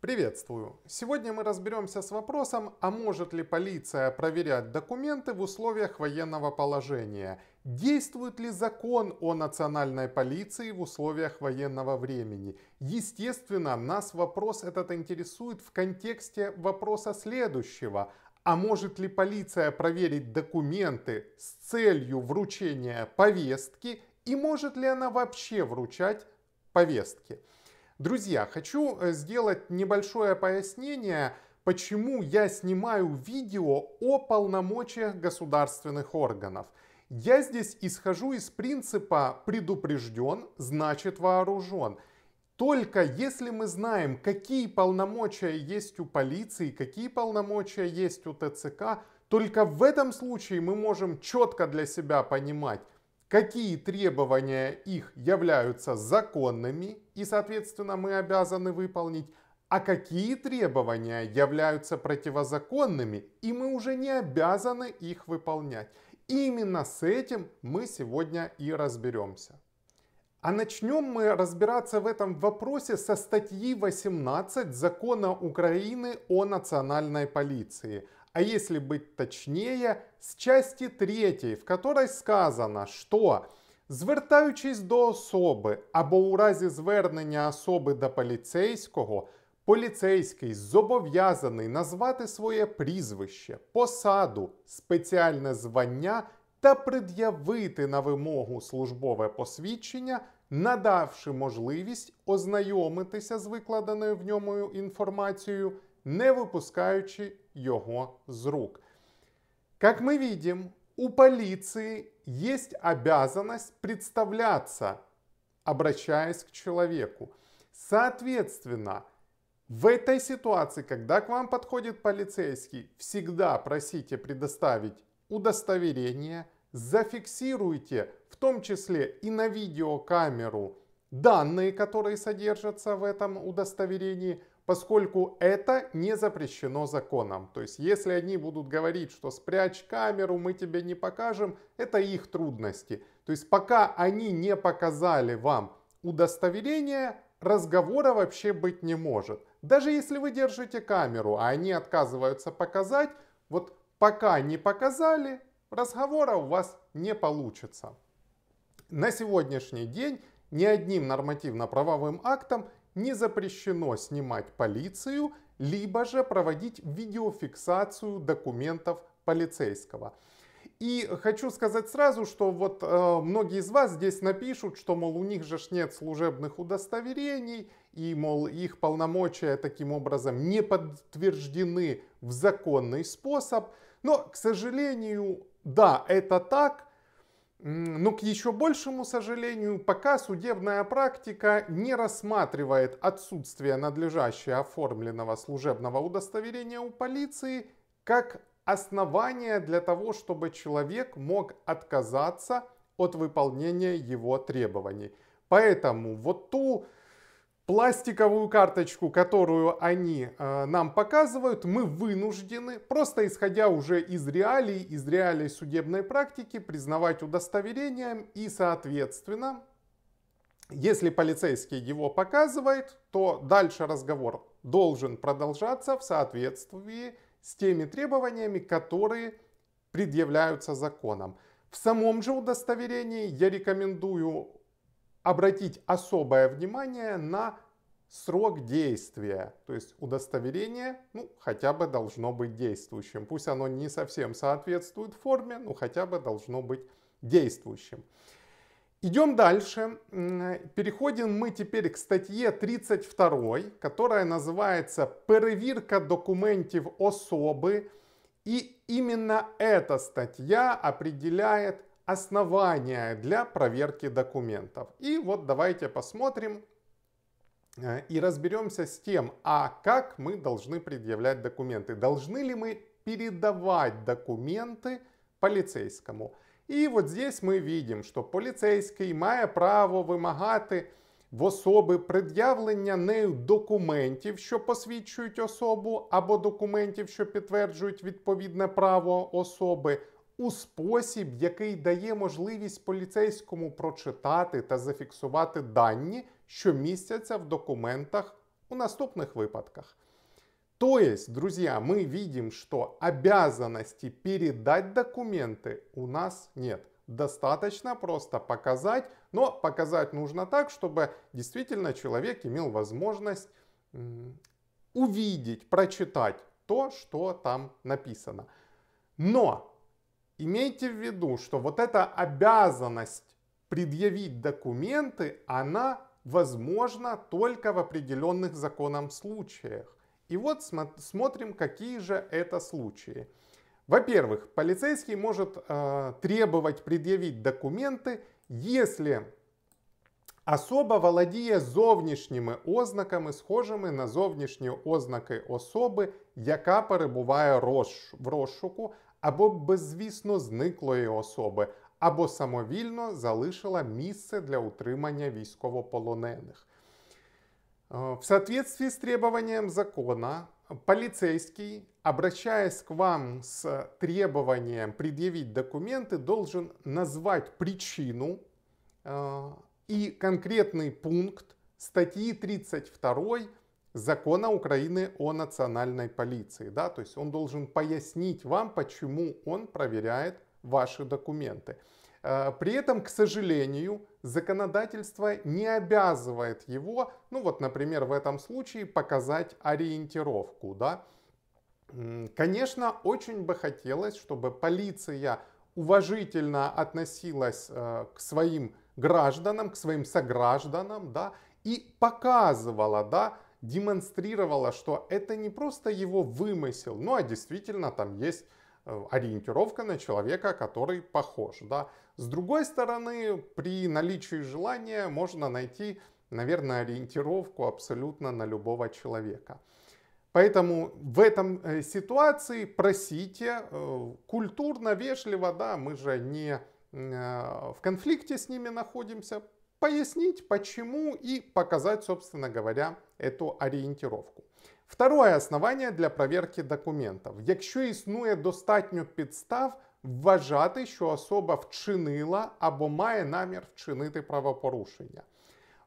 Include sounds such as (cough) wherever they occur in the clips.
Приветствую! Сегодня мы разберемся с вопросом, а может ли полиция проверять документы в условиях военного положения? Действует ли закон о национальной полиции в условиях военного времени? Естественно, нас вопрос этот интересует в контексте вопроса следующего. А может ли полиция проверить документы с целью вручения повестки и может ли она вообще вручать повестки? Друзья, хочу э, сделать небольшое пояснение, почему я снимаю видео о полномочиях государственных органов. Я здесь исхожу из принципа «предупрежден, значит вооружен». Только если мы знаем, какие полномочия есть у полиции, какие полномочия есть у ТЦК, только в этом случае мы можем четко для себя понимать, какие требования их являются законными и, соответственно, мы обязаны выполнить, а какие требования являются противозаконными, и мы уже не обязаны их выполнять. Именно с этим мы сегодня и разберемся. А начнем мы разбираться в этом вопросе со статьи 18 Закона Украины о национальной полиции – а если быть точнее, з часті 3, в которой сказано, що звертаючись до особи або у разі звернення особи до поліцейського, поліцейський зобов'язаний назвати своє прізвище, посаду, спеціальне звання та пред'явити на вимогу службове посвідчення, надавши можливість ознайомитися з викладеною в ньому інформацією, не випускаючи его с рук. Как мы видим, у полиции есть обязанность представляться, обращаясь к человеку. Соответственно, в этой ситуации, когда к вам подходит полицейский, всегда просите предоставить удостоверение, зафиксируйте в том числе и на видеокамеру данные, которые содержатся в этом удостоверении, поскольку это не запрещено законом. То есть, если они будут говорить, что спрячь камеру, мы тебе не покажем, это их трудности. То есть, пока они не показали вам удостоверение, разговора вообще быть не может. Даже если вы держите камеру, а они отказываются показать, вот пока не показали, разговора у вас не получится. На сегодняшний день ни одним нормативно-правовым актом не запрещено снимать полицию, либо же проводить видеофиксацию документов полицейского. И хочу сказать сразу, что вот э, многие из вас здесь напишут, что, мол, у них же нет служебных удостоверений, и, мол, их полномочия таким образом не подтверждены в законный способ. Но, к сожалению, да, это так, но, ну, к еще большему сожалению, пока судебная практика не рассматривает отсутствие надлежащего оформленного служебного удостоверения у полиции как основание для того, чтобы человек мог отказаться от выполнения его требований. Поэтому вот ту пластиковую карточку, которую они э, нам показывают, мы вынуждены, просто исходя уже из реалий, из реалий судебной практики, признавать удостоверением и, соответственно, если полицейский его показывает, то дальше разговор должен продолжаться в соответствии с теми требованиями, которые предъявляются законом. В самом же удостоверении я рекомендую обратить особое внимание на срок действия. То есть удостоверение, ну, хотя бы должно быть действующим. Пусть оно не совсем соответствует форме, но хотя бы должно быть действующим. Идем дальше. Переходим мы теперь к статье 32, которая называется «Перевірка документів особи». И именно эта статья определяет основания для проверки документов. И вот давайте посмотрим э, и разберемся с тем, а как мы должны предъявлять документы. Должны ли мы передавать документы полицейскому? И вот здесь мы видим, что полицейский имеет право вымогать в особи пред'явлення нею документів, що посвідчують особу, або документів, що підтверджують відповідне право особи, у спосіб, який дає можливість поліцейському прочитати та зафіксувати дані, що містяться в документах у наступних випадках. То есть, друзья, мы видим, что обязанности передать документы у нас нет. Достаточно просто показать, но показать нужно так, чтобы действительно человек имел возможность увидеть, прочитать то, что там написано. Но Имейте в виду, что вот эта обязанность предъявить документы, она возможна только в определенных законом случаях. И вот смотрим, какие же это случаи. Во-первых, полицейский может э, требовать предъявить документы, если особа володіє зовнішніми ознаками, схожими на зовнішні ознаки особи, яка перебуває в розшуку, або беззвісно зниклої особи, або самовільно залишила місце для утримання військовополонених. В соответствии с требованием закона, полицейский, обращаясь к вам с требованием предъявить документы, должен назвать причину э, и конкретный пункт статьи 32 закона Украины о национальной полиции. Да? То есть он должен пояснить вам, почему он проверяет ваши документы. Э, при этом, к сожалению, законодательство не обязывает его, ну вот, например, в этом случае показать ориентировку, да. Конечно, очень бы хотелось, чтобы полиция уважительно относилась э, к своим гражданам, к своим согражданам, да, и показывала, да, демонстрировала, что это не просто его вымысел, ну а действительно там есть э, ориентировка на человека, который похож. Да? С другой стороны, при наличии желания можно найти, наверное, ориентировку абсолютно на любого человека. Поэтому в этом э, ситуации просите э, культурно, вежливо, да, мы же не в конфликте с ними находимся, пояснить почему и показать, собственно говоря, эту ориентировку. Второе основание для проверки документів. Якщо існує достатньо підстав, вважати, що особа вчинила або має намір вчинити правопорушення.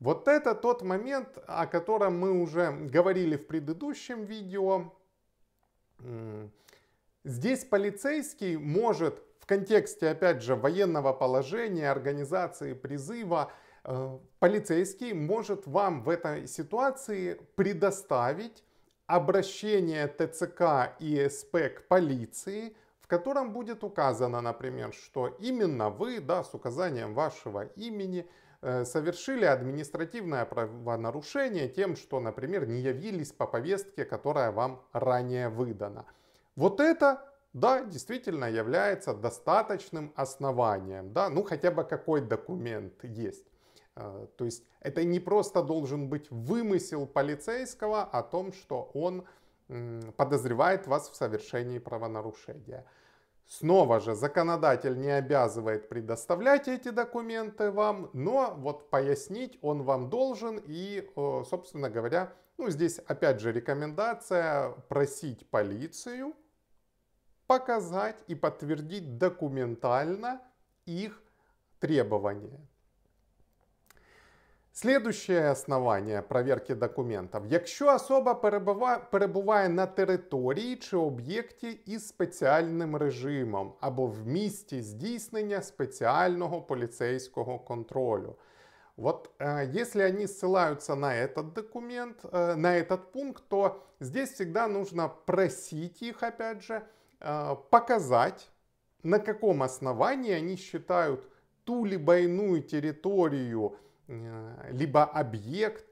Вот это тот момент, о котором мы уже говорили в предыдущем видео. Здесь полицейский может в контексте, опять же, военного положения, организации призыва Э, полицейский может вам в этой ситуации предоставить обращение ТЦК и СП к полиции, в котором будет указано, например, что именно вы, да, с указанием вашего имени, э, совершили административное правонарушение тем, что, например, не явились по повестке, которая вам ранее выдана. Вот это, да, действительно является достаточным основанием, да, ну хотя бы какой документ есть. Э, то есть это не просто должен быть вымысел полицейского о том, что он подозревает вас в совершении правонарушения. Снова же, законодатель не обязывает предоставлять эти документы вам, но вот пояснить он вам должен и, э, собственно говоря, ну здесь опять же рекомендация просить полицию показать и подтвердить документально их требования следующее основание проверки документов, Якщо особа перебуває на території чи об'єкті із спеціальним режимом або в місті здійснення спеціального поліцейського контролю. Вот если они ссылаются на этот документ, на этот пункт, то здесь всегда нужно просить их, опять же, показать, на каком основании они считают ту либо иную территорию Э, либо объект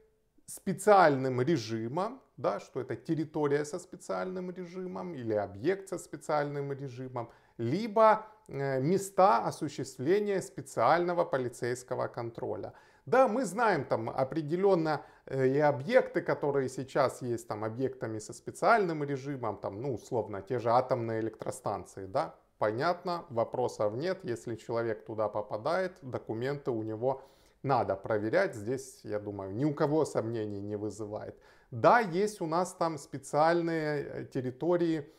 специальным режимом, да, что это территория со специальным режимом или объект со специальным режимом, либо э, места осуществления специального полицейского контроля. Да, мы знаем там определенно э, и объекты, которые сейчас есть там объектами со специальным режимом, там, ну, условно, те же атомные электростанции, да, понятно, вопросов нет, если человек туда попадает, документы у него надо проверять. Здесь, я думаю, ни у кого сомнений не вызывает. Да, есть у нас там специальные э, территории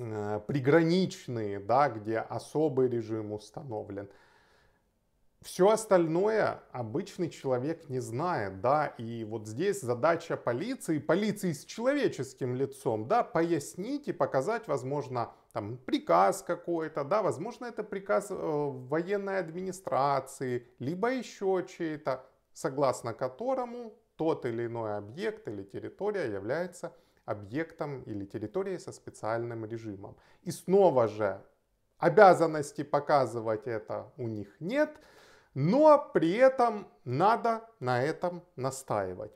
э, приграничные, да, где особый режим установлен. Все остальное обычный человек не знает, да, и вот здесь задача полиции, полиции с человеческим лицом, да, пояснить и показать, возможно, там приказ какой-то, да, возможно, это приказ э, военной администрации, либо еще чей-то, согласно которому тот или иной объект или территория является объектом или территорией со специальным режимом. И снова же обязанности показывать это у них нет, но при этом надо на этом настаивать.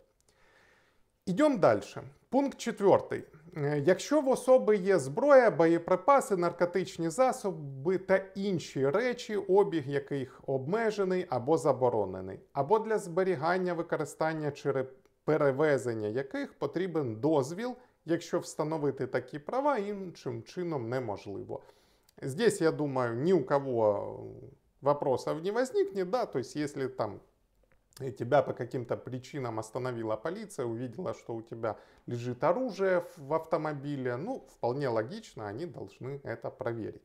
Идем дальше. Пункт четвертый. Е, якщо в особи є зброя, боєприпаси, наркотичні засоби та інші речі, обіг яких обмежений або заборонений, або для зберігання використання чи перевезення яких потрібен дозвіл, якщо встановити такі права іншим чином неможливо. Здесь, я думаю, ні у кого е, вопросов не возникнет, да, то есть если там и тебя по каким-то причинам остановила полиция, увидела, что у тебя лежит оружие в автомобиле, ну, вполне логично, они должны это проверить.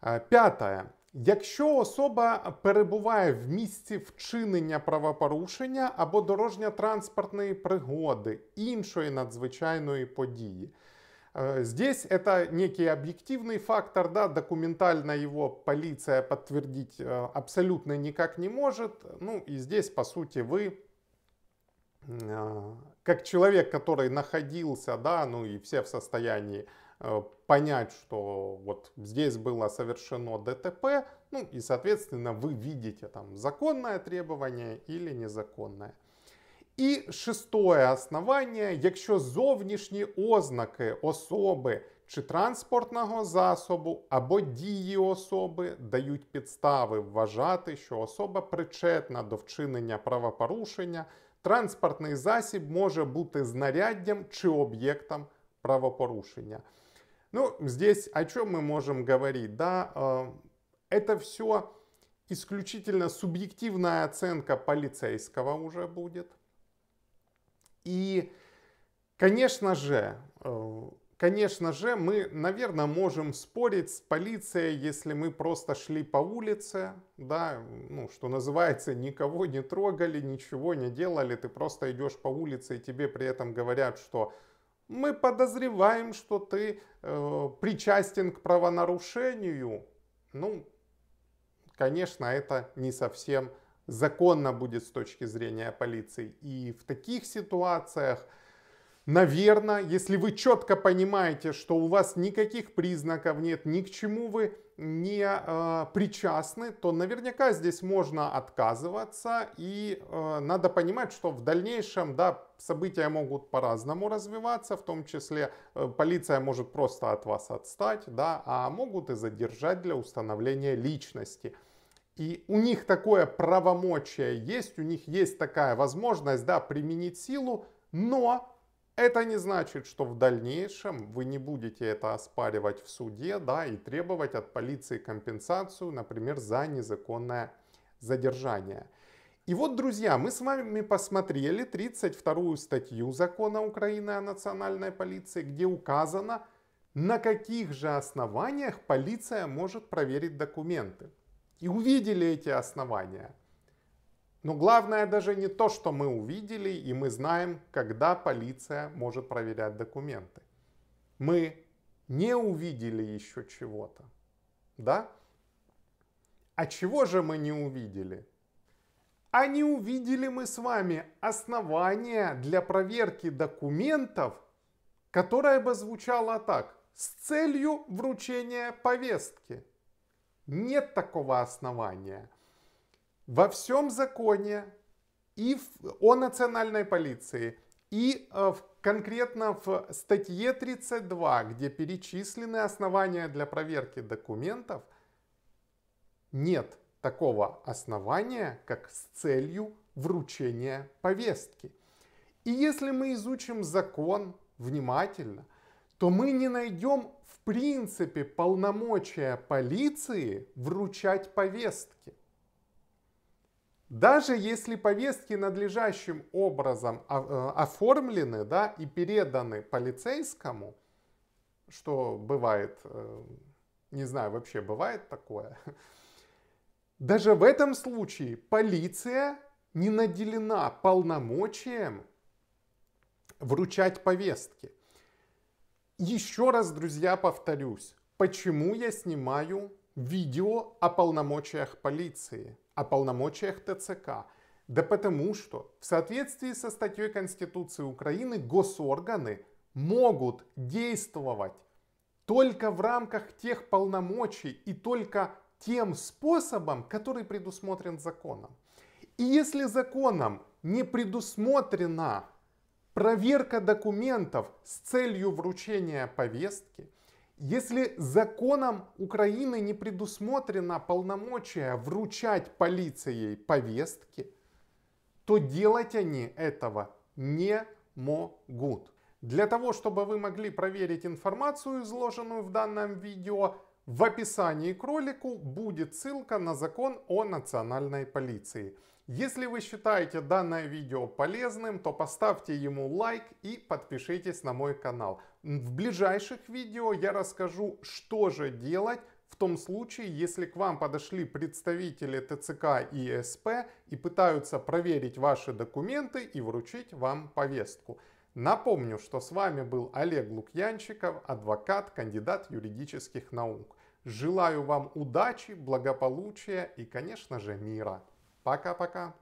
А, пятое. Якщо особа перебуває в місці вчинення правопорушення або дорожньо-транспортної пригоди іншої надзвичайної події, Э, здесь это некий объективный фактор, да, документально его полиция подтвердить э, абсолютно никак не может. Ну и здесь, по сути, вы э, как человек, который находился, да, ну и все в состоянии понять, что вот здесь было совершено ДТП, ну и, соответственно, вы видите там законное требование или незаконное. І шестое основання, якщо зовнішні ознаки особи чи транспортного засобу або дії особи дають підстави вважати, що особа причетна до вчинення правопорушення, транспортний засіб може бути знаряддям чи об'єктом правопорушення. Ну, здесь о чем мы можем говорить? Да, э, это все исключительно субъективная оценка полицейского уже будет. И, конечно же, э, конечно же, мы, наверное, можем спорить с полицией, если мы просто шли по улице, да, ну, что называется, никого не трогали, ничего не делали, ты просто идешь по улице, и тебе при этом говорят, что мы подозреваем, что ты э, причастен к правонарушению. Ну, конечно, это не совсем законно будет с точки зрения полиции. И в таких ситуациях, наверное, если вы четко понимаете, что у вас никаких признаков нет, ни к чему вы не э, причастны, то наверняка здесь можно отказываться. И э, надо понимать, что в дальнейшем, да, события могут по-разному развиваться, в том числе э, полиция может просто от вас отстать, да, а могут и задержать для установления личности. И у них такое правомочие есть, у них есть такая возможность, да, применить силу, но это не значит, что в дальнейшем вы не будете это оспаривать в суде, да, и требовать от полиции компенсацию, например, за незаконное задержание. И вот, друзья, мы с вами посмотрели 32 статью закона Украины о национальной полиции, где указано, на каких же основаниях полиция может проверить документы и увидели эти основания. Но главное даже не то, что мы увидели, и мы знаем, когда полиция может проверять документы. Мы не увидели еще чего-то. Да? А чего же мы не увидели? А не увидели мы с вами основания для проверки документов, которое бы звучало так. С целью вручения повестки. Нет такого основания. Во всем законе и в, о национальной полиции, и э, в, конкретно в статье 32, где перечислены основания для проверки документов, нет такого основания, как с целью вручения повестки. И если мы изучим закон внимательно, то мы не найдем принципе полномочия полиции вручать повестки. Даже если повестки надлежащим образом а, э, оформлены да, и переданы полицейскому, что бывает, э, не знаю, вообще бывает такое, (laughs) даже в этом случае полиция не наделена полномочием вручать повестки. Еще раз, друзья, повторюсь, почему я снимаю видео о полномочиях полиции, о полномочиях ТЦК. Да потому что в соответствии со статьей Конституции Украины госорганы могут действовать только в рамках тех полномочий и только тем способом, который предусмотрен законом. И если законом не предусмотрено проверка документов с целью вручения повестки, если законом Украины не предусмотрено полномочия вручать полицией повестки, то делать они этого не могут. Для того, чтобы вы могли проверить информацию, изложенную в данном видео, в описании к ролику будет ссылка на закон о национальной полиции. Если вы считаете данное видео полезным, то поставьте ему лайк и подпишитесь на мой канал. В ближайших видео я расскажу, что же делать в том случае, если к вам подошли представители ТЦК и СП и пытаются проверить ваши документы и вручить вам повестку. Напомню, что с вами был Олег Лукьянчиков, адвокат, кандидат юридических наук. Желаю вам удачи, благополучия и, конечно же, мира. Пока-пока.